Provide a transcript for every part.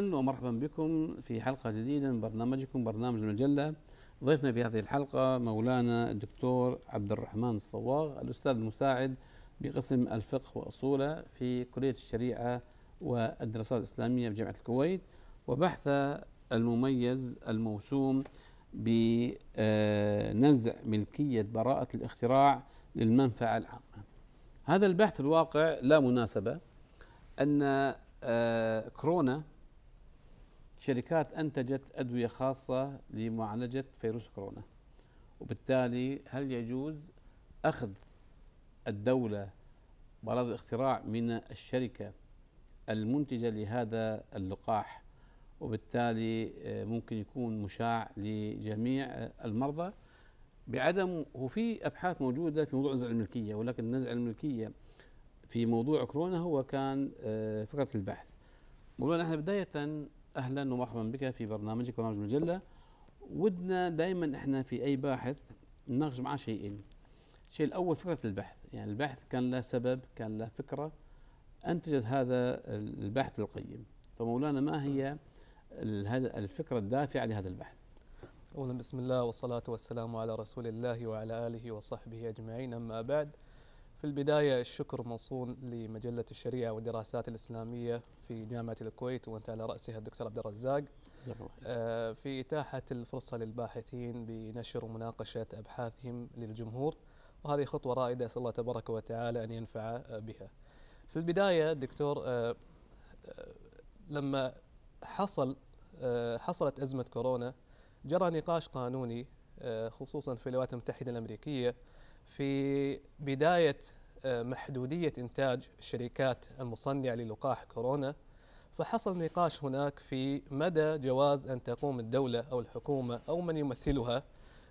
ومرحبا بكم في حلقه جديده من برنامجكم برنامج المجله ضيفنا في هذه الحلقه مولانا الدكتور عبد الرحمن الصواغ الاستاذ المساعد بقسم الفقه واصوله في كليه الشريعه والدراسات الاسلاميه بجامعه الكويت وبحث المميز الموسوم بنزع ملكيه براءه الاختراع للمنفعه العامه. هذا البحث في الواقع لا مناسبه ان آه، كورونا شركات أنتجت أدوية خاصة لمعالجة فيروس كورونا وبالتالي هل يجوز أخذ الدولة مرض الاختراع من الشركة المنتجة لهذا اللقاح وبالتالي آه، ممكن يكون مشاع لجميع المرضى بعدم وفي ابحاث موجوده في موضوع نزع الملكيه ولكن نزع الملكيه في موضوع كورونا هو كان آه، فكره البحث مولانا احنا بدايه اهلا ومرحبا بك في برنامجك برنامج مجله ودنا دائما احنا في اي باحث نناقش معاه شيئين الشيء الاول فكره البحث يعني البحث كان له سبب كان له فكره انتجت هذا البحث القيم فمولانا ما هي الفكره الدافعه لهذا البحث اولا بسم الله والصلاه والسلام على رسول الله وعلى اله وصحبه اجمعين اما بعد في البداية الشكر موصول لمجلة الشريعة والدراسات الإسلامية في جامعة الكويت وأنت على رأسها الدكتور عبد الرزاق آه، في إتاحة الفرصة للباحثين بنشر ومناقشة أبحاثهم للجمهور وهذه خطوة رائدة أسأل الله تبارك وتعالى أن ينفع بها في البداية دكتور آه، آه، لما حصل حصلت أزمة كورونا جرى نقاش قانوني خصوصا في الولايات المتحدة الأمريكية في بداية آه، محدودية إنتاج الشركات المصنعة للقاح كورونا فحصل نقاش هناك في مدى جواز أن تقوم الدولة أو الحكومة أو من يمثلها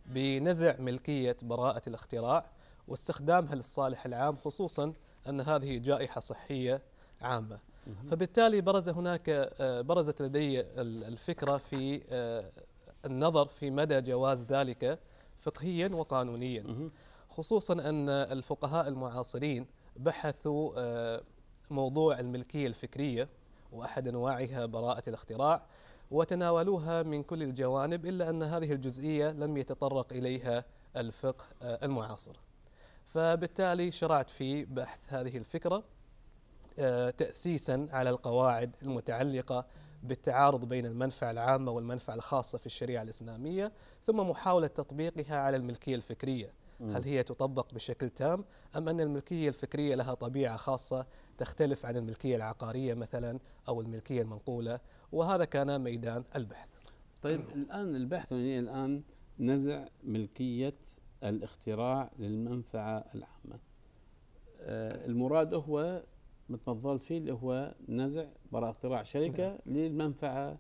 بنزع ملكية براءة الاختراع واستخدامها للصالح العام خصوصا أن هذه جائحة صحية عامة فبالتالي برز هناك آه، برزت لدي الفكرة في آه، النظر في مدى جواز ذلك فقهيا وقانونيا خصوصا أن الفقهاء المعاصرين بحثوا آه، موضوع الملكية الفكرية وأحد أنواعها براءة الاختراع وتناولوها من كل الجوانب إلا أن هذه الجزئية لم يتطرق إليها الفقه آه، المعاصر فبالتالي شرعت في بحث هذه الفكرة آه، تأسيسا على القواعد المتعلقة بالتعارض بين المنفعة العامة والمنفعة الخاصة في الشريعة الإسلامية ثم محاولة تطبيقها على الملكية الفكرية هل هي تطبق بشكل تام أم أن الملكية الفكرية لها طبيعة خاصة تختلف عن الملكية العقارية مثلا أو الملكية المنقولة وهذا كان ميدان البحث طيب الآن البحث هي الآن نزع ملكية الاختراع للمنفعة العامة آه، المراد هو متفضلت تفضلت فيه اللي هو نزع براءة اختراع شركة نعم. للمنفعة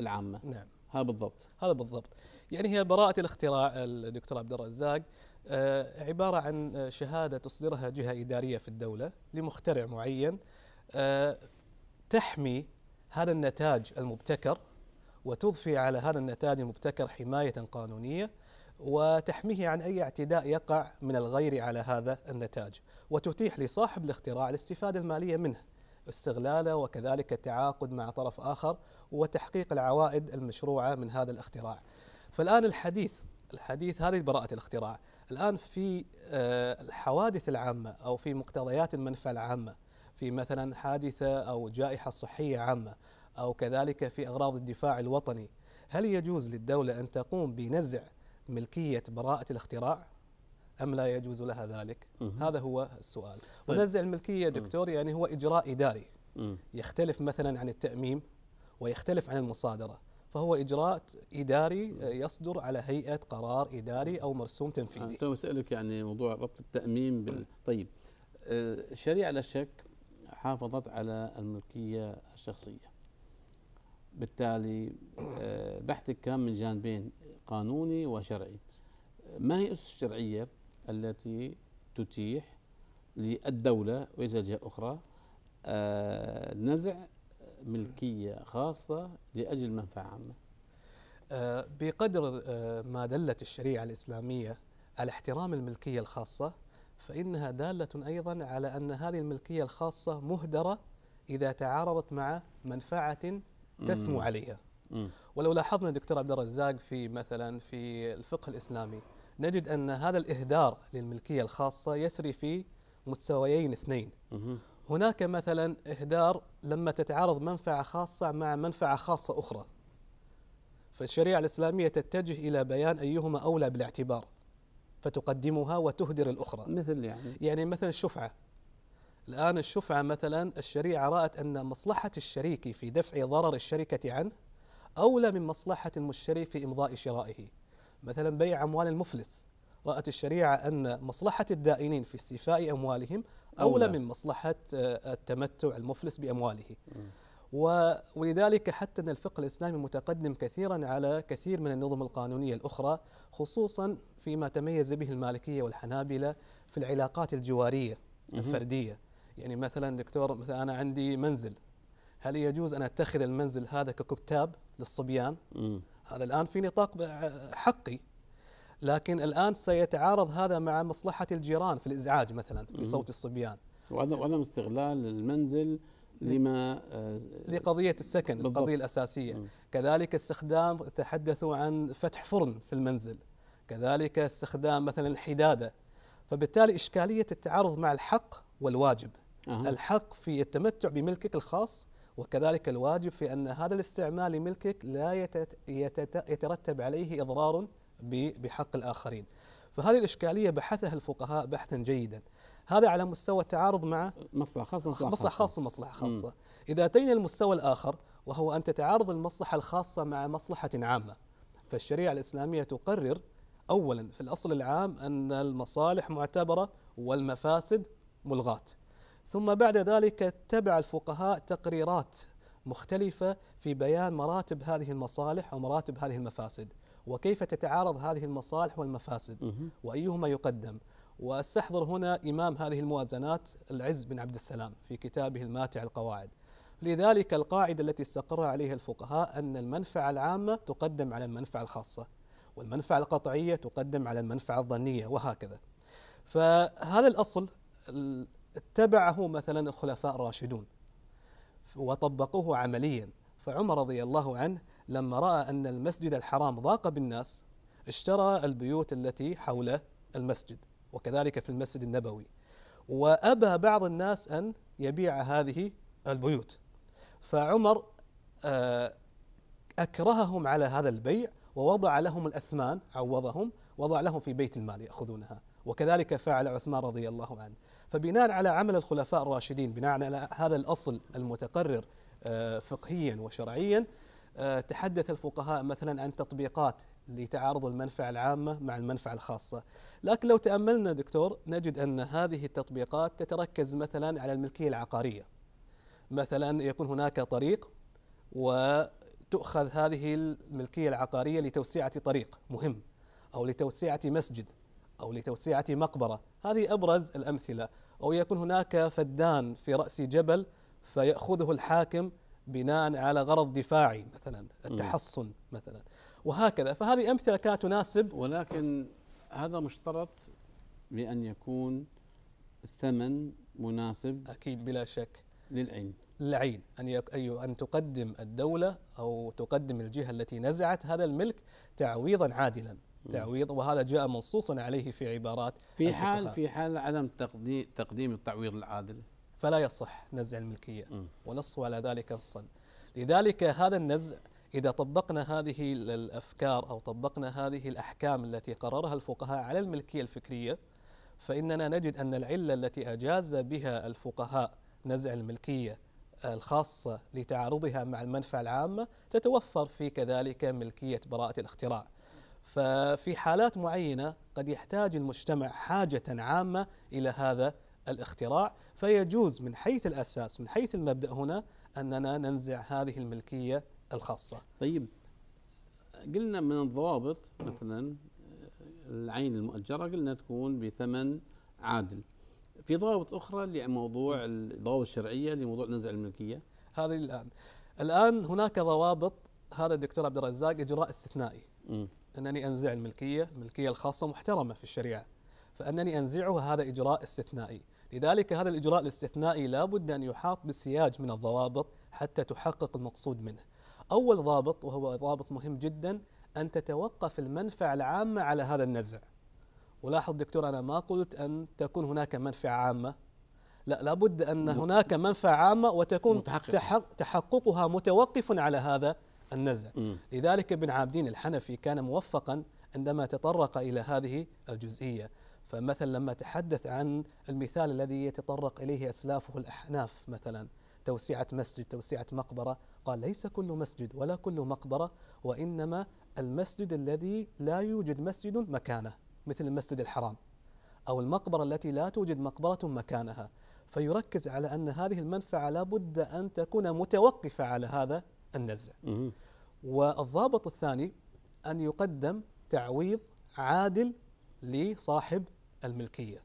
العامة نعم هذا بالضبط هذا بالضبط يعني هي براءة الاختراع الدكتور عبد الرزاق آه، عبارة عن شهادة تصدرها جهة إدارية في الدولة لمخترع معين آه، تحمي هذا النتاج المبتكر وتضفي على هذا النتاج المبتكر حماية قانونية وتحميه عن أي اعتداء يقع من الغير على هذا النتاج وتتيح لصاحب الاختراع الاستفادة المالية منه استغلاله وكذلك التعاقد مع طرف آخر وتحقيق العوائد المشروعة من هذا الاختراع فالآن الحديث الحديث هذه براءة الاختراع الآن في آه، الحوادث العامة أو في مقتضيات المنفعة العامة في مثلا حادثة أو جائحة صحية عامة أو كذلك في أغراض الدفاع الوطني هل يجوز للدولة أن تقوم بنزع ملكية براءة الاختراع أم لا يجوز لها ذلك هذا هو السؤال طيب. ونزع الملكية دكتور يعني هو إجراء إداري يختلف مثلا عن التأميم ويختلف عن المصادرة فهو اجراء اداري آه، يصدر على هيئه قرار اداري او مرسوم تنفيذي. آه، تو اسالك يعني موضوع ربط التاميم بال... نعم. طيب الشريعه آه، لا شك حافظت على الملكيه الشخصيه. بالتالي بحثك كان من جانبين قانوني وشرعي. ما هي الاسس الشرعيه التي تتيح للدوله وليس جهه اخرى نزع ملكية خاصة لأجل منفعة عامة آه، بقدر آه، ما دلت الشريعة الإسلامية على احترام الملكية الخاصة فإنها دالة أيضا على أن هذه الملكية الخاصة مهدرة إذا تعارضت مع منفعة تسمو عليها ولو لاحظنا دكتور عبد الرزاق في مثلا في الفقه الإسلامي نجد أن هذا الإهدار للملكية الخاصة يسري في مستويين اثنين هناك مثلا إهدار لما تتعارض منفعة خاصة مع منفعة خاصة أخرى فالشريعة الإسلامية تتجه إلى بيان أيهما أولى بالاعتبار فتقدمها وتهدر الأخرى مثل يعني يعني مثلا الشفعة الآن الشفعة مثلا الشريعة رأت أن مصلحة الشريك في دفع ضرر الشركة عنه أولى من مصلحة المشتري في إمضاء شرائه مثلا بيع أموال المفلس رأت الشريعة أن مصلحة الدائنين في استيفاء أموالهم أولى من مصلحة آه، التمتع المفلس بأمواله ولذلك حتى أن الفقه الإسلامي متقدم كثيرا على كثير من النظم القانونية الأخرى خصوصا فيما تميز به المالكية والحنابلة في العلاقات الجوارية الفردية يعني مثلا دكتور مثلا أنا عندي منزل هل يجوز أن أتخذ المنزل هذا ككتاب للصبيان هذا الآن في نطاق حقي لكن الآن سيتعارض هذا مع مصلحة الجيران في الإزعاج مثلا في صوت الصبيان وعدم استغلال المنزل لما آه، لقضية السكن بالضبط. القضية الأساسية م. كذلك استخدام تحدثوا عن فتح فرن في المنزل كذلك استخدام مثلا الحدادة فبالتالي إشكالية التعارض مع الحق والواجب أه. الحق في التمتع بملكك الخاص وكذلك الواجب في أن هذا الاستعمال لملكك لا يترتب عليه إضرار بحق الآخرين فهذه الإشكالية بحثها الفقهاء بحثا جيدا هذا على مستوى التعارض مع مصلحة خاصة مصلحة, خاصة, خاصة مصلحة خاصة إذا أتينا المستوى الآخر وهو أن تتعارض المصلحة الخاصة مع مصلحة عامة فالشريعة الإسلامية تقرر أولا في الأصل العام أن المصالح معتبرة والمفاسد ملغات ثم بعد ذلك اتبع الفقهاء تقريرات مختلفة في بيان مراتب هذه المصالح ومراتب هذه المفاسد وكيف تتعارض هذه المصالح والمفاسد وأيهما يقدم واستحضر هنا إمام هذه الموازنات العز بن عبد السلام في كتابه الماتع القواعد لذلك القاعدة التي استقر عليها الفقهاء أن المنفعة العامة تقدم على المنفعة الخاصة والمنفعة القطعية تقدم على المنفعة الظنية وهكذا فهذا الأصل اتبعه مثلا الخلفاء الراشدون وطبقوه عمليا فعمر رضي الله عنه لما رأى أن المسجد الحرام ضاق بالناس اشترى البيوت التي حول المسجد وكذلك في المسجد النبوي وأبى بعض الناس أن يبيع هذه البيوت فعمر آه، أكرههم على هذا البيع ووضع لهم الأثمان عوضهم وضع لهم في بيت المال يأخذونها وكذلك فعل عثمان رضي الله عنه فبناء على عمل الخلفاء الراشدين بناء على هذا الأصل المتقرر آه، فقهيا وشرعيا آه، تحدث الفقهاء مثلا عن تطبيقات لتعارض المنفعة العامة مع المنفعة الخاصة لكن لو تأملنا دكتور نجد أن هذه التطبيقات تتركز مثلا على الملكية العقارية مثلا يكون هناك طريق وتؤخذ هذه الملكية العقارية لتوسعة طريق مهم أو لتوسعة مسجد أو لتوسعة مقبرة هذه أبرز الأمثلة أو يكون هناك فدان في رأس جبل فيأخذه الحاكم بناء على غرض دفاعي مثلا التحصن مثلا وهكذا فهذه أمثلة كانت تناسب ولكن هذا مشترط بأن يكون الثمن مناسب أكيد بلا شك للعين العين أن يك... أيوه أن تقدم الدولة أو تقدم الجهة التي نزعت هذا الملك تعويضا عادلا تعويض وهذا جاء منصوصا عليه في عبارات في حال في حال عدم تقديم التعويض العادل فلا يصح نزع الملكية ونصوا على ذلك نصا لذلك هذا النزع إذا طبقنا هذه الأفكار أو طبقنا هذه الأحكام التي قررها الفقهاء على الملكية الفكرية فإننا نجد أن العلة التي أجاز بها الفقهاء نزع الملكية الخاصة لتعارضها مع المنفعة العامة تتوفر في كذلك ملكية براءة الاختراع ففي حالات معينة قد يحتاج المجتمع حاجة عامة إلى هذا الاختراع فيجوز من حيث الأساس من حيث المبدأ هنا أننا ننزع هذه الملكية الخاصة طيب قلنا من الضوابط مثلا العين المؤجرة قلنا تكون بثمن عادل في ضوابط أخرى لموضوع الضوابط الشرعية لموضوع نزع الملكية هذه الآن الآن هناك ضوابط هذا الدكتور عبد الرزاق إجراء استثنائي أنني أنزع الملكية الملكية الخاصة محترمة في الشريعة فأنني انزعها هذا إجراء استثنائي لذلك هذا الإجراء الاستثنائي لا بد أن يحاط بسياج من الضوابط حتى تحقق المقصود منه أول ضابط وهو ضابط مهم جدا أن تتوقف المنفعة العامة على هذا النزع ولاحظ دكتور أنا ما قلت أن تكون هناك منفعة عامة لا لابد أن هناك منفعة عامة وتكون متحقق. تحققها متوقف على هذا النزع م. لذلك ابن عابدين الحنفي كان موفقا عندما تطرق إلى هذه الجزئية فمثلا لما تحدث عن المثال الذي يتطرق اليه اسلافه الاحناف مثلا توسعه مسجد توسعه مقبره قال ليس كل مسجد ولا كل مقبره وانما المسجد الذي لا يوجد مسجد مكانه مثل المسجد الحرام او المقبره التي لا توجد مقبره مكانها فيركز على ان هذه المنفعه لابد ان تكون متوقفه على هذا النزع. والضابط الثاني ان يقدم تعويض عادل لصاحب الملكية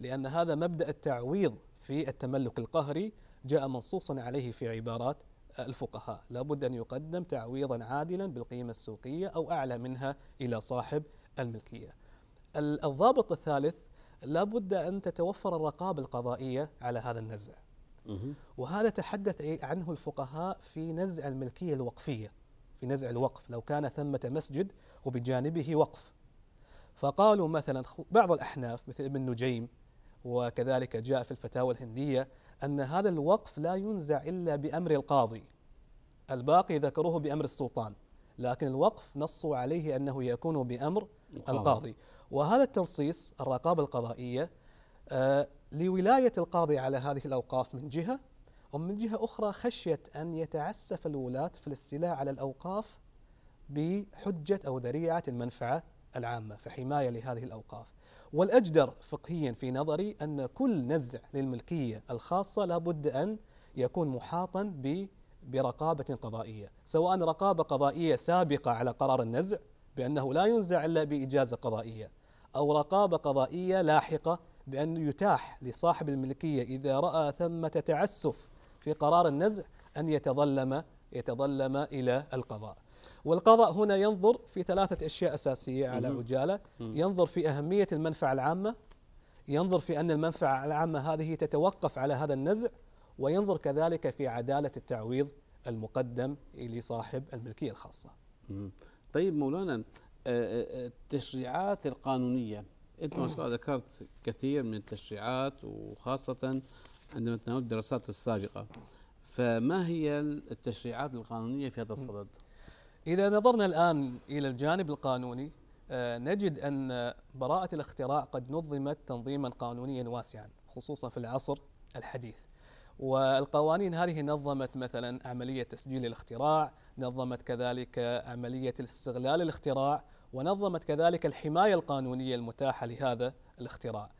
لأن هذا مبدأ التعويض في التملك القهري جاء منصوصا عليه في عبارات الفقهاء لابد أن يقدم تعويضا عادلا بالقيمة السوقية أو أعلى منها إلى صاحب الملكية الضابط الثالث لابد أن تتوفر الرقابة القضائية على هذا النزع وهذا تحدث إيه؟ عنه الفقهاء في نزع الملكية الوقفية في نزع الوقف لو كان ثمة مسجد وبجانبه وقف فقالوا مثلا بعض الأحناف مثل ابن نجيم وكذلك جاء في الفتاوى الهندية أن هذا الوقف لا ينزع إلا بأمر القاضي الباقي ذكروه بأمر السلطان لكن الوقف نصوا عليه أنه يكون بأمر القاضي وهذا التنصيص الرقابة القضائية آه، لولاية القاضي على هذه الأوقاف من جهة ومن جهة أخرى خشية أن يتعسف الولاة في الاستيلاء على الأوقاف بحجة أو ذريعة المنفعة العامة فحماية لهذه الأوقاف والأجدر فقهيا في نظري أن كل نزع للملكية الخاصة لابد أن يكون محاطا برقابة قضائية سواء رقابة قضائية سابقة على قرار النزع بأنه لا ينزع إلا بإجازة قضائية أو رقابة قضائية لاحقة بأن يتاح لصاحب الملكية إذا رأى ثمة تعسف في قرار النزع أن يتظلم يتظلم إلى القضاء والقضاء هنا ينظر في ثلاثة أشياء أساسية على عجالة ينظر في أهمية المنفعة العامة ينظر في أن المنفعة العامة هذه تتوقف على هذا النزع وينظر كذلك في عدالة التعويض المقدم لصاحب الملكية الخاصة طيب مولانا آه، آه، التشريعات القانونية أنت ما شاء الله ذكرت كثير من التشريعات وخاصة عندما تناولت الدراسات السابقة فما هي التشريعات القانونية في هذا الصدد؟ إذا نظرنا الآن إلى الجانب القانوني آه، نجد أن براءة الاختراع قد نظمت تنظيما قانونيا واسعا خصوصا في العصر الحديث والقوانين هذه نظمت مثلا عملية تسجيل الاختراع نظمت كذلك عملية استغلال الاختراع ونظمت كذلك الحماية القانونية المتاحة لهذا الاختراع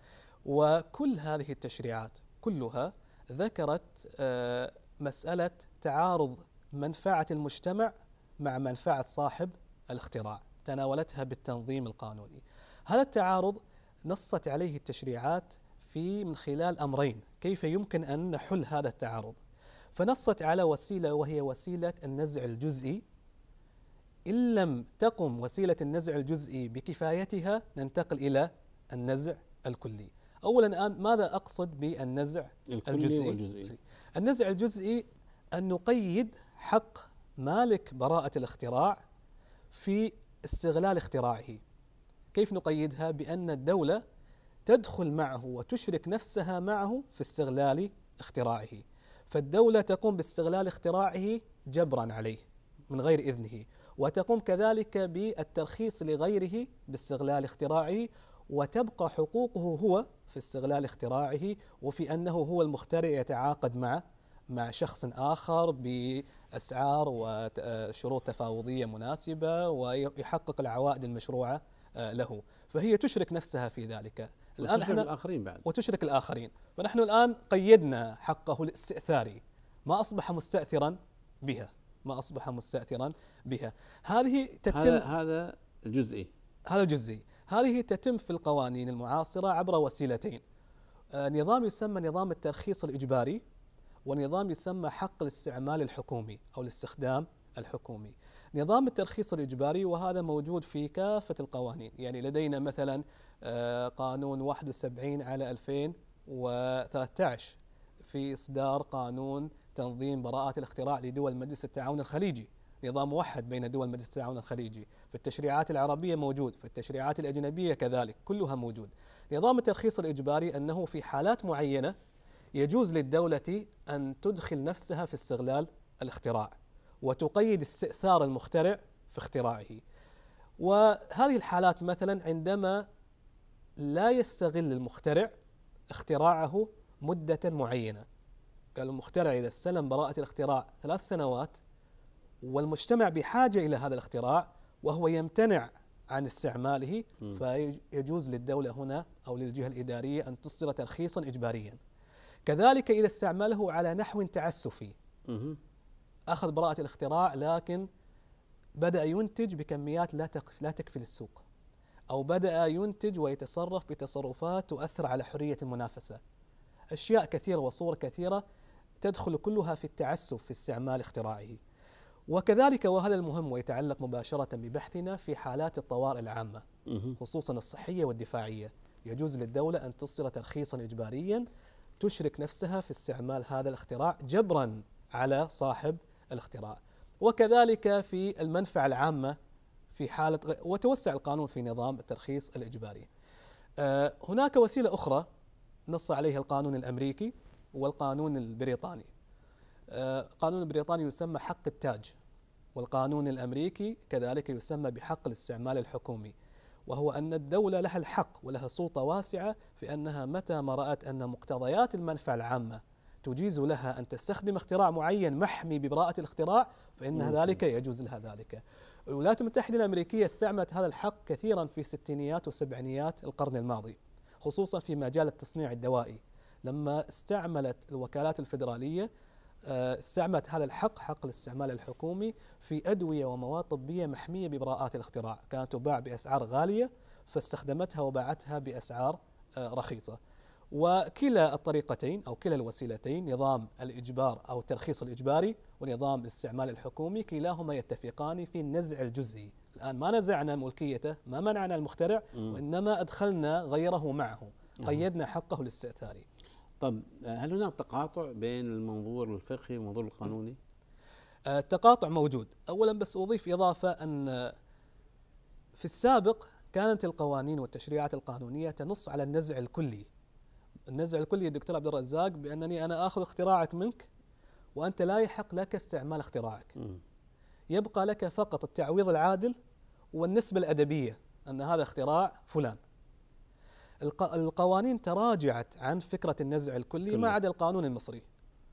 وكل هذه التشريعات كلها ذكرت آه، مسألة تعارض منفعة المجتمع مع منفعة صاحب الاختراع تناولتها بالتنظيم القانوني هذا التعارض نصت عليه التشريعات في من خلال أمرين كيف يمكن أن نحل هذا التعارض فنصت على وسيلة وهي وسيلة النزع الجزئي إن لم تقم وسيلة النزع الجزئي بكفايتها ننتقل إلى النزع الكلي أولا الآن ماذا أقصد بالنزع الجزئي؟ والجزئي. النزع الجزئي أن نقيد حق مالك براءة الاختراع في استغلال اختراعه كيف نقيدها بأن الدولة تدخل معه وتشرك نفسها معه في استغلال اختراعه فالدولة تقوم باستغلال اختراعه جبرا عليه من غير إذنه وتقوم كذلك بالترخيص لغيره باستغلال اختراعه وتبقى حقوقه هو في استغلال اختراعه وفي أنه هو المخترع يتعاقد مع مع شخص آخر ب اسعار وشروط تفاوضيه مناسبه ويحقق العوائد المشروعه آه، له فهي تشرك نفسها في ذلك الان وتشرك الاخرين بعد وتشرك الاخرين فنحن الان قيدنا حقه الاستئثاري ما اصبح مستاثرا بها ما اصبح مستاثرا بها هذه تتم هذا, هذا الجزئي هذا الجزئي هذه تتم في القوانين المعاصره عبر وسيلتين آه، نظام يسمى نظام الترخيص الاجباري ونظام يسمى حق الاستعمال الحكومي أو الاستخدام الحكومي نظام الترخيص الإجباري وهذا موجود في كافة القوانين يعني لدينا مثلا آه، قانون 71 على 2013 في إصدار قانون تنظيم براءات الاختراع لدول مجلس التعاون الخليجي نظام موحد بين دول مجلس التعاون الخليجي في التشريعات العربية موجود في التشريعات الأجنبية كذلك كلها موجود نظام الترخيص الإجباري أنه في حالات معينة يجوز للدولة أن تدخل نفسها في استغلال الاختراع وتقيد استئثار المخترع في اختراعه وهذه الحالات مثلا عندما لا يستغل المخترع اختراعه مدة معينة قال المخترع إذا استلم براءة الاختراع ثلاث سنوات والمجتمع بحاجة إلى هذا الاختراع وهو يمتنع عن استعماله فيجوز للدولة هنا أو للجهة الإدارية أن تصدر ترخيصا إجباريا كذلك إذا استعمله على نحو تعسفي أخذ براءة الاختراع لكن بدأ ينتج بكميات لا لا تكفي للسوق أو بدأ ينتج ويتصرف بتصرفات تؤثر على حرية المنافسة أشياء كثيرة وصور كثيرة تدخل كلها في التعسف في استعمال اختراعه وكذلك وهذا المهم ويتعلق مباشرة ببحثنا في حالات الطوارئ العامة خصوصا الصحية والدفاعية يجوز للدولة أن تصدر ترخيصا إجباريا تشرك نفسها في استعمال هذا الاختراع جبرا على صاحب الاختراع وكذلك في المنفعة العامة في حالة وتوسع القانون في نظام الترخيص الإجباري آه، هناك وسيلة أخرى نص عليها القانون الأمريكي والقانون البريطاني آه، القانون البريطاني يسمى حق التاج والقانون الأمريكي كذلك يسمى بحق الاستعمال الحكومي وهو أن الدولة لها الحق ولها سلطة واسعة في أنها متى ما رأت أن مقتضيات المنفعة العامة تجيز لها أن تستخدم اختراع معين محمي ببراءة الاختراع فإن ذلك يجوز لها ذلك الولايات المتحدة الأمريكية استعملت هذا الحق كثيرا في الستينيات والسبعينيات القرن الماضي خصوصا في مجال التصنيع الدوائي لما استعملت الوكالات الفدرالية آه، استعملت هذا الحق حق الاستعمال الحكومي في أدوية ومواد طبية محمية ببراءات الاختراع كانت تباع بأسعار غالية فاستخدمتها وباعتها بأسعار آه، رخيصة وكلا الطريقتين أو كلا الوسيلتين نظام الإجبار أو الترخيص الإجباري ونظام الاستعمال الحكومي كلاهما يتفقان في النزع الجزئي الآن ما نزعنا ملكيته ما منعنا المخترع وإنما أدخلنا غيره معه قيدنا حقه الاستئثاري طب هل هناك تقاطع بين المنظور الفقهي والمنظور القانوني؟ التقاطع آه، موجود أولا بس أضيف إضافة أن في السابق كانت القوانين والتشريعات القانونية تنص على النزع الكلي النزع الكلي يا دكتور عبد الرزاق بأنني أنا آخذ اختراعك منك وأنت لا يحق لك استعمال اختراعك م. يبقى لك فقط التعويض العادل والنسبة الأدبية أن هذا اختراع فلان القوانين تراجعت عن فكرة النزع الكلي ما عدا القانون المصري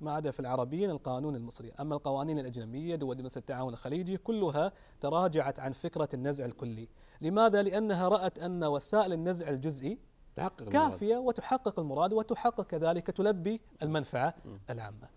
ما عدا في العربيين القانون المصري أما القوانين الأجنبية دول مجلس التعاون الخليجي كلها تراجعت عن فكرة النزع الكلي لماذا؟ لأنها رأت أن وسائل النزع الجزئي تحقق كافية المراد. وتحقق المراد وتحقق كذلك تلبي المنفعة العامة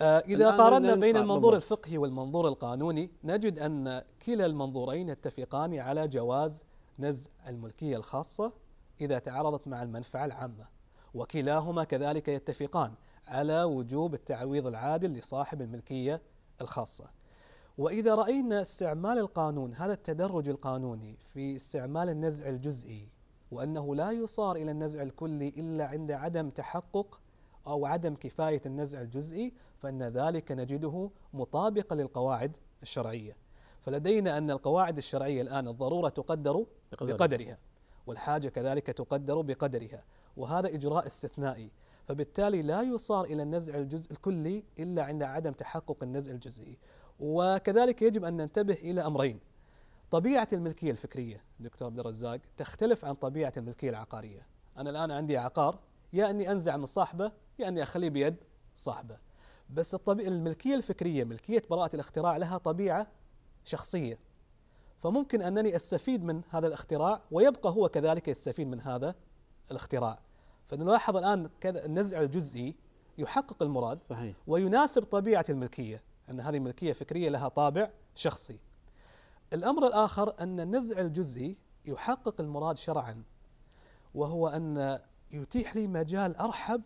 آه، إذا قارنا بين المنظور الفقهي والمنظور القانوني نجد أن كلا المنظورين يتفقان على جواز نزع الملكية الخاصة إذا تعارضت مع المنفعة العامة وكلاهما كذلك يتفقان على وجوب التعويض العادل لصاحب الملكية الخاصة وإذا رأينا استعمال القانون هذا التدرج القانوني في استعمال النزع الجزئي وأنه لا يصار إلى النزع الكلي إلا عند عدم تحقق أو عدم كفاية النزع الجزئي فإن ذلك نجده مطابقا للقواعد الشرعية فلدينا أن القواعد الشرعية الآن الضرورة تقدر بقدرها والحاجة كذلك تقدر بقدرها وهذا إجراء استثنائي فبالتالي لا يصار إلى النزع الجزء الكلي إلا عند عدم تحقق النزع الجزئي وكذلك يجب أن ننتبه إلى أمرين طبيعة الملكية الفكرية دكتور عبد الرزاق تختلف عن طبيعة الملكية العقارية أنا الآن عندي عقار يا أني أنزع من صاحبه يا أني أخليه بيد صاحبه بس الملكية الفكرية ملكية براءة الاختراع لها طبيعة شخصية فممكن انني استفيد من هذا الاختراع ويبقى هو كذلك يستفيد من هذا الاختراع فنلاحظ الان كذا النزع الجزئي يحقق المراد صحيح. ويناسب طبيعه الملكيه ان هذه ملكيه فكريه لها طابع شخصي الامر الاخر ان النزع الجزئي يحقق المراد شرعا وهو ان يتيح لي مجال ارحب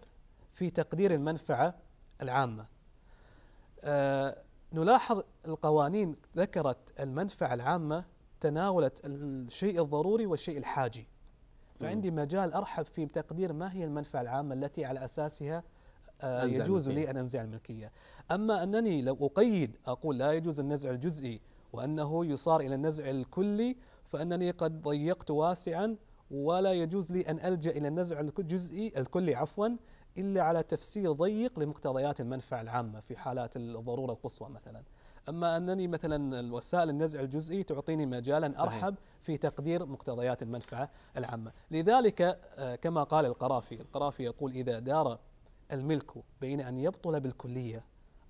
في تقدير المنفعه العامه آه نلاحظ القوانين ذكرت المنفعة العامة تناولت الشيء الضروري والشيء الحاجي فعندي مجال أرحب فيه بتقدير ما هي المنفعة العامة التي على أساسها آه، يجوز لي أن أنزع الملكية أما أنني لو أقيد أقول لا يجوز النزع الجزئي وأنه يصار إلى النزع الكلي فأنني قد ضيقت واسعا ولا يجوز لي أن ألجأ إلى النزع الجزئي الكلي عفوا إلا على تفسير ضيق لمقتضيات المنفعة العامة في حالات الضرورة القصوى مثلا أما أنني مثلا وسائل النزع الجزئي تعطيني مجالا صحيح. أرحب في تقدير مقتضيات المنفعة العامة لذلك آه، كما قال القرافي القرافي يقول إذا دار الملك بين أن يبطل بالكلية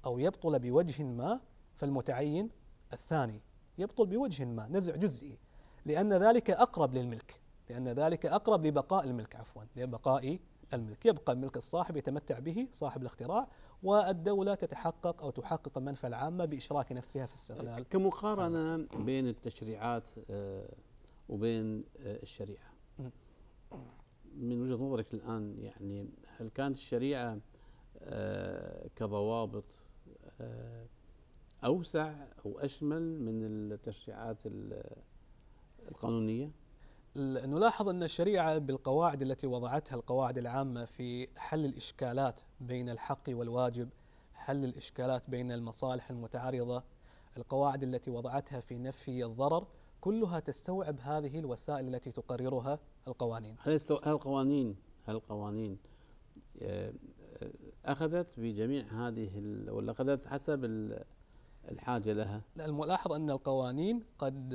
أو يبطل بوجه ما فالمتعين الثاني يبطل بوجه ما نزع جزئي لأن ذلك أقرب للملك لأن ذلك أقرب لبقاء الملك عفوا لبقاء الملك يبقى ملك الصاحب يتمتع به صاحب الاختراع والدولة تتحقق أو تحقق المنفعة العامة بإشراك نفسها في استغلال كمقارنة بين التشريعات آه، وبين آه، الشريعة من وجهة نظرك الآن يعني هل كانت الشريعة آه، كضوابط أوسع أو أشمل من التشريعات القانونية؟ نلاحظ أن الشريعة بالقواعد التي وضعتها القواعد العامة في حل الإشكالات بين الحق والواجب حل الإشكالات بين المصالح المتعارضة القواعد التي وضعتها في نفي الضرر كلها تستوعب هذه الوسائل التي تقررها القوانين هل القوانين هل القوانين آه، آه، أخذت بجميع هذه ولا أخذت حسب الحاجة لها؟ الملاحظ أن القوانين قد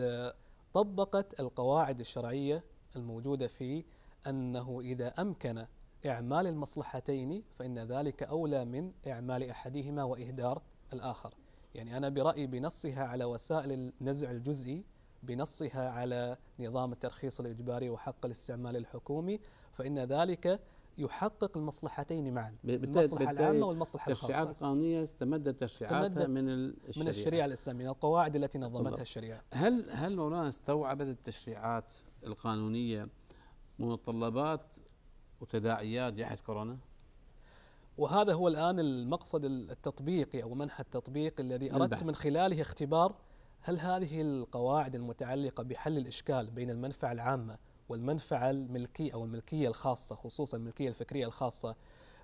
طبقت القواعد الشرعية الموجودة في أنه إذا أمكن إعمال المصلحتين فإن ذلك أولى من إعمال أحدهما وإهدار الآخر يعني أنا برأيي بنصها على وسائل النزع الجزئي بنصها على نظام الترخيص الإجباري وحق الاستعمال الحكومي فإن ذلك يحقق المصلحتين معا المصلحة العامة والمصلحة الخاصة التشريعات القانونية استمدت تشريعاتها من الشريعة من الشريعة الإسلامية القواعد التي نظمتها الشريعة هل هل مولانا استوعبت التشريعات القانونية متطلبات وتداعيات جائحة كورونا؟ وهذا هو الآن المقصد التطبيقي أو منح التطبيق الذي أردت من خلاله اختبار هل هذه القواعد المتعلقة بحل الإشكال بين المنفعة العامة والمنفعة الملكية أو الملكية الخاصة خصوصا الملكية الفكرية الخاصة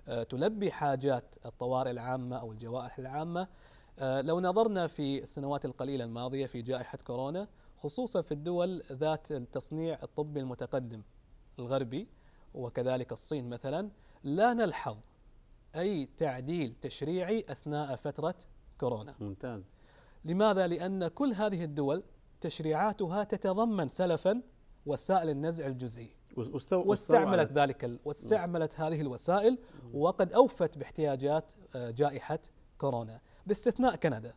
آه، تلبي حاجات الطوارئ العامة أو الجوائح العامة آه، لو نظرنا في السنوات القليلة الماضية في جائحة كورونا خصوصا في الدول ذات التصنيع الطبي المتقدم الغربي وكذلك الصين مثلا لا نلحظ أي تعديل تشريعي أثناء فترة كورونا ممتاز لماذا؟ لأن كل هذه الدول تشريعاتها تتضمن سلفا وسائل النزع الجزئي واستعملت ذلك واستعملت هذه الوسائل وقد أوفت باحتياجات آه، جائحة كورونا باستثناء كندا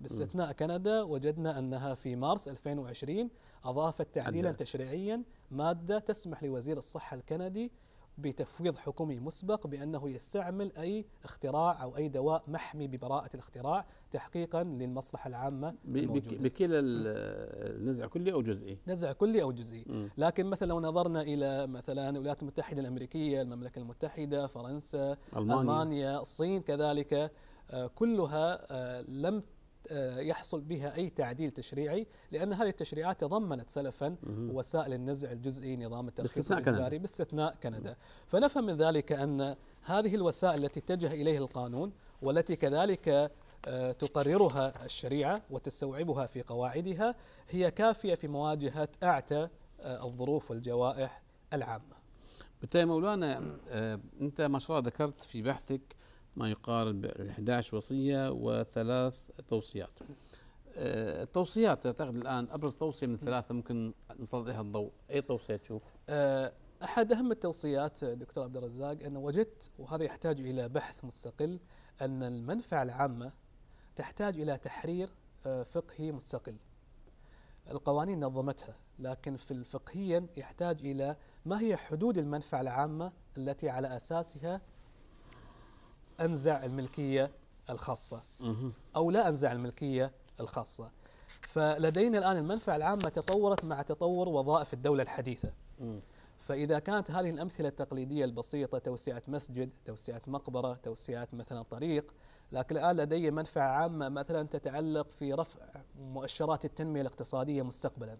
باستثناء كندا وجدنا أنها في مارس 2020 أضافت تعديلا تشريعيا مادة تسمح لوزير الصحة الكندي بتفويض حكومي مسبق بأنه يستعمل أي اختراع أو أي دواء محمي ببراءة الاختراع تحقيقا للمصلحة العامة الموجودة. بكلا النزع كلي أو جزئي نزع كلي أو جزئي م. لكن مثلا لو نظرنا إلى مثلا الولايات المتحدة الأمريكية المملكة المتحدة فرنسا ألمانيا, ألمانيا الصين كذلك آه، كلها آه، لم آه، يحصل بها أي تعديل تشريعي لأن هذه التشريعات تضمنت سلفا وسائل النزع الجزئي نظام الترخيص الإجباري باستثناء كندا فنفهم من ذلك أن هذه الوسائل التي اتجه إليها القانون والتي كذلك تقررها الشريعة وتستوعبها في قواعدها هي كافية في مواجهة أعتى آه، الظروف والجوائح العامة بالتالي مولانا آه، أنت ما شاء الله ذكرت في بحثك ما يقارب 11 وصية وثلاث توصيات آه، التوصيات أعتقد الآن أبرز توصية من الثلاثة ممكن نسلط عليها الضوء أي توصية تشوف؟ أحد أهم التوصيات دكتور عبد الرزاق أن وجدت وهذا يحتاج إلى بحث مستقل أن المنفعة العامة تحتاج إلى تحرير آه، فقهي مستقل القوانين نظمتها لكن في الفقهيا يحتاج إلى ما هي حدود المنفعة العامة التي على أساسها أنزع الملكية الخاصة أو لا أنزع الملكية الخاصة فلدينا الآن المنفعة العامة تطورت مع تطور وظائف الدولة الحديثة فإذا كانت هذه الأمثلة التقليدية البسيطة توسعة مسجد توسعة مقبرة توسعة مثلا طريق لكن الآن لدي منفعة عامة مثلا تتعلق في رفع مؤشرات التنمية الاقتصادية مستقبلا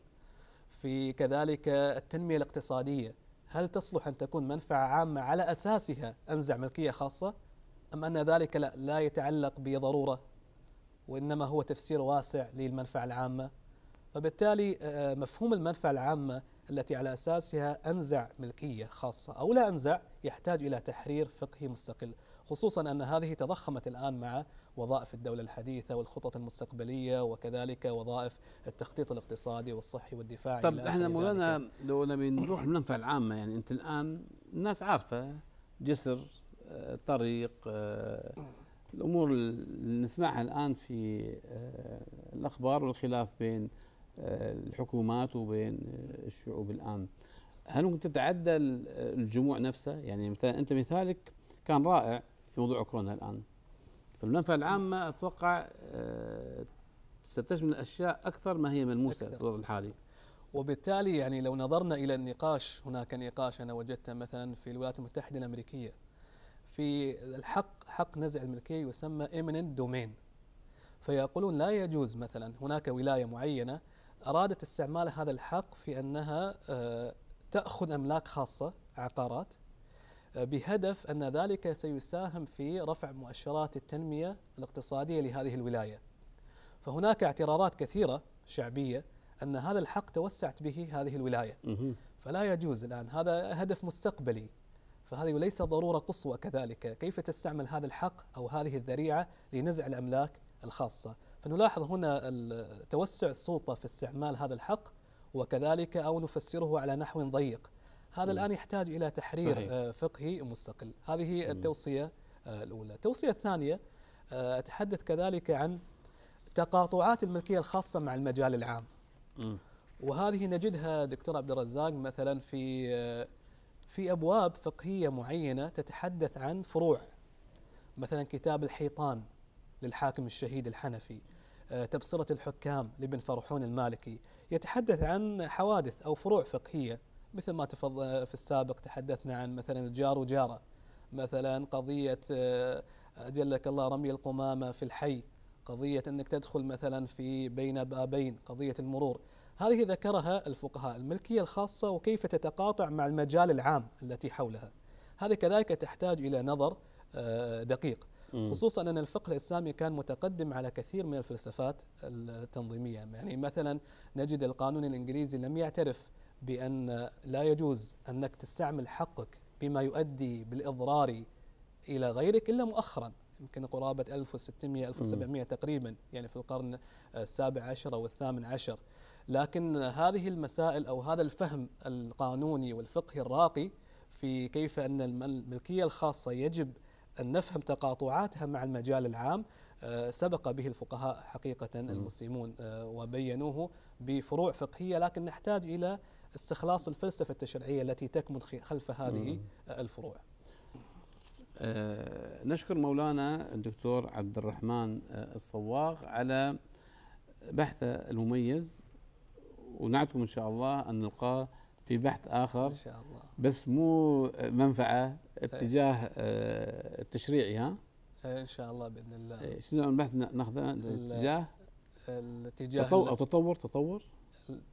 في كذلك التنمية الاقتصادية هل تصلح أن تكون منفعة عامة على أساسها أنزع ملكية خاصة أم أن ذلك لا, لا يتعلق بضرورة وإنما هو تفسير واسع للمنفعة العامة فبالتالي آه، مفهوم المنفعة العامة التي على أساسها أنزع ملكية خاصة أو لا أنزع يحتاج إلى تحرير فقهي مستقل خصوصا أن هذه تضخمت الآن مع وظائف الدولة الحديثة والخطط المستقبلية وكذلك وظائف التخطيط الاقتصادي والصحي والدفاعي طب احنا مولانا لو نبي نروح المنفعة العامة يعني أنت الآن الناس عارفة جسر آه، طريق آه، الأمور اللي نسمعها الآن في آه، الأخبار والخلاف بين الحكومات وبين الشعوب الآن هل ممكن تتعدى الجموع نفسها يعني مثلا أنت مثالك كان رائع في موضوع كورونا الآن فالمنفعة العامة أتوقع آه، ستشمل أشياء أكثر ما هي ملموسة في الوضع الحالي وبالتالي يعني لو نظرنا إلى النقاش هناك نقاش أنا وجدته مثلا في الولايات المتحدة الأمريكية في الحق حق نزع الملكية يسمى imminent دومين فيقولون لا يجوز مثلا هناك ولاية معينة أرادت استعمال هذا الحق في أنها آه، تأخذ أملاك خاصة عقارات بهدف أن ذلك سيساهم في رفع مؤشرات التنمية الاقتصادية لهذه الولاية فهناك اعتراضات كثيرة شعبية أن هذا الحق توسعت به هذه الولاية فلا يجوز الآن هذا هدف مستقبلي فهذه ليس ضرورة قصوى كذلك كيف تستعمل هذا الحق أو هذه الذريعة لنزع الأملاك الخاصة فنلاحظ هنا توسع السلطة في استعمال هذا الحق وكذلك أو نفسره على نحو ضيق هذا م. الآن يحتاج إلى تحرير صحيح. آه، فقهي مستقل هذه م. التوصية آه، الأولى التوصية الثانية آه، أتحدث كذلك عن تقاطعات الملكية الخاصة مع المجال العام م. وهذه نجدها دكتور عبد الرزاق مثلا في في ابواب فقهيه معينه تتحدث عن فروع مثلا كتاب الحيطان للحاكم الشهيد الحنفي تبصره الحكام لابن فرحون المالكي يتحدث عن حوادث او فروع فقهيه مثل ما تفضل في السابق تحدثنا عن مثلا الجار وجاره مثلا قضيه آه، اجلك الله رمي القمامه في الحي قضيه انك تدخل مثلا في بين بابين قضيه المرور هذه ذكرها الفقهاء الملكيه الخاصه وكيف تتقاطع مع المجال العام التي حولها هذه كذلك تحتاج الى نظر آه، دقيق خصوصا ان الفقه الاسلامي كان متقدم على كثير من الفلسفات التنظيميه يعني مثلا نجد القانون الانجليزي لم يعترف بأن لا يجوز أنك تستعمل حقك بما يؤدي بالإضرار إلى غيرك إلا مؤخرا يمكن قرابة 1600 1700 تقريبا يعني في القرن السابع عشر أو الثامن عشر لكن هذه المسائل أو هذا الفهم القانوني والفقهي الراقي في كيف أن الملكية الخاصة يجب أن نفهم تقاطعاتها مع المجال العام آه، سبق به الفقهاء حقيقة المسلمون آه، وبينوه بفروع فقهية لكن نحتاج إلى استخلاص الفلسفة التشريعية التي تكمن خلف هذه الفروع أه نشكر مولانا الدكتور عبد الرحمن آه، الصواغ على بحثه المميز ونعدكم ان شاء الله ان نلقاه في بحث اخر ان شاء الله بس مو منفعه إيه. اتجاه آه، التشريعي ها إيه، ان شاء الله باذن الله إيه، شنو البحث ناخذه الاتجاه الاتجاه تطور تطور تطور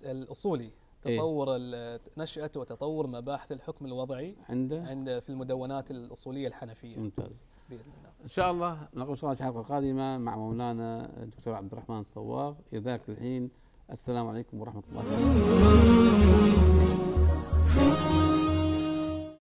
الاصولي إيه. تطور إيه؟ نشأة وتطور مباحث الحكم الوضعي عند عند في المدونات الأصولية الحنفية ممتاز بإذن الله إن شاء الله نقول إن شاء الله في الحلقة القادمة مع مولانا الدكتور عبد الرحمن الصواغ إلى ذاك الحين السلام عليكم ورحمة الله وبركاته